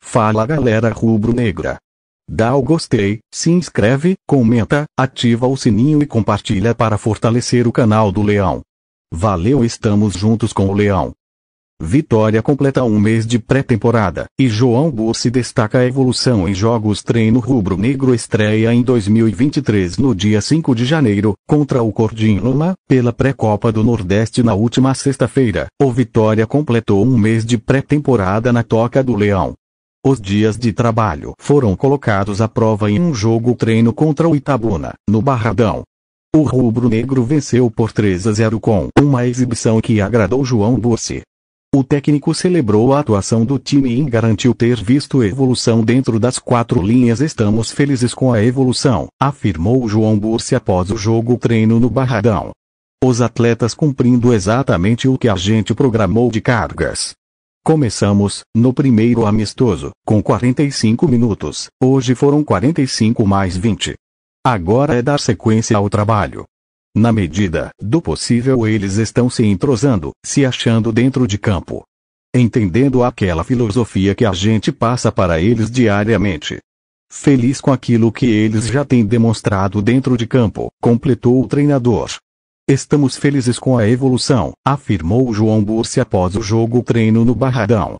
Fala galera rubro-negra. Dá o gostei, se inscreve, comenta, ativa o sininho e compartilha para fortalecer o canal do Leão. Valeu, estamos juntos com o Leão. Vitória completa um mês de pré-temporada e João Bursi destaca a evolução em jogos. Treino rubro-negro estreia em 2023 no dia 5 de janeiro contra o Cordinoma pela pré-copa do Nordeste na última sexta-feira. O Vitória completou um mês de pré-temporada na Toca do Leão. Os dias de trabalho foram colocados à prova em um jogo treino contra o Itabuna, no Barradão. O rubro-negro venceu por 3 a 0 com uma exibição que agradou João Bossi. O técnico celebrou a atuação do time e garantiu ter visto evolução dentro das quatro linhas. Estamos felizes com a evolução, afirmou João Bursi após o jogo treino no Barradão. Os atletas cumprindo exatamente o que a gente programou de cargas. Começamos, no primeiro amistoso, com 45 minutos, hoje foram 45 mais 20. Agora é dar sequência ao trabalho. Na medida do possível, eles estão se entrosando, se achando dentro de campo. Entendendo aquela filosofia que a gente passa para eles diariamente. Feliz com aquilo que eles já têm demonstrado dentro de campo, completou o treinador. Estamos felizes com a evolução, afirmou João Bursi após o jogo treino no Barradão.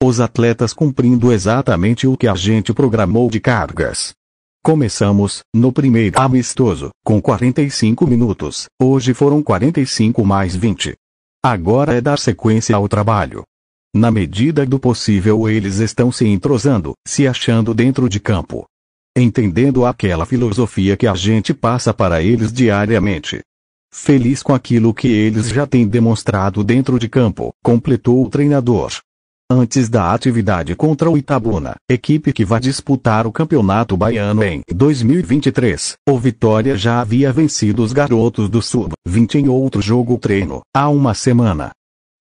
Os atletas cumprindo exatamente o que a gente programou de cargas. Começamos, no primeiro amistoso, com 45 minutos, hoje foram 45 mais 20. Agora é dar sequência ao trabalho. Na medida do possível, eles estão se entrosando, se achando dentro de campo. Entendendo aquela filosofia que a gente passa para eles diariamente. Feliz com aquilo que eles já têm demonstrado dentro de campo, completou o treinador antes da atividade contra o Itabuna, equipe que vai disputar o Campeonato Baiano em 2023. O Vitória já havia vencido os garotos do Sub-20 em outro jogo treino, há uma semana.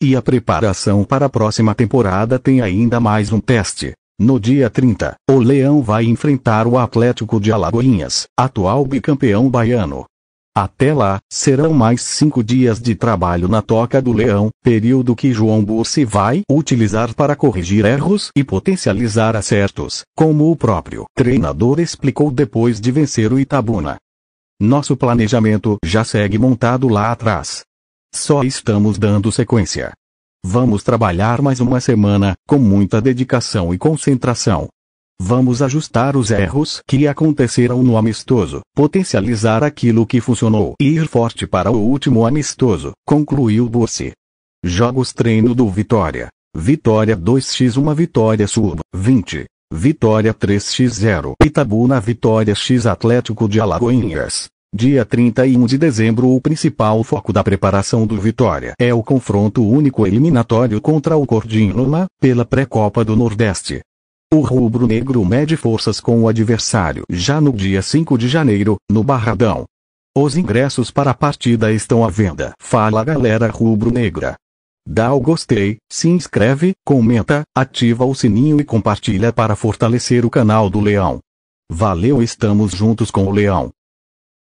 E a preparação para a próxima temporada tem ainda mais um teste. No dia 30, o Leão vai enfrentar o Atlético de Alagoinhas, atual bicampeão baiano. Até lá, serão mais cinco dias de trabalho na Toca do Leão, período que João Bursi vai utilizar para corrigir erros e potencializar acertos, como o próprio treinador explicou depois de vencer o Itabuna. Nosso planejamento já segue montado lá atrás. Só estamos dando sequência. Vamos trabalhar mais uma semana, com muita dedicação e concentração, Vamos ajustar os erros que aconteceram no amistoso, potencializar aquilo que funcionou e ir forte para o último amistoso, concluiu Bussi. Jogos treino do Vitória. Vitória 2x 1 Vitória Sub 20. Vitória 3x0 Itabuna Vitória X Atlético de Alagoinhas. Dia 31 de dezembro o principal foco da preparação do Vitória é o confronto único eliminatório contra o Cordinona, pela pré-copa do Nordeste. O rubro-negro mede forças com o adversário já no dia 5 de janeiro, no Barradão. Os ingressos para a partida estão à venda. Fala galera rubro-negra. Dá o gostei, se inscreve, comenta, ativa o sininho e compartilha para fortalecer o canal do Leão. Valeu, estamos juntos com o Leão.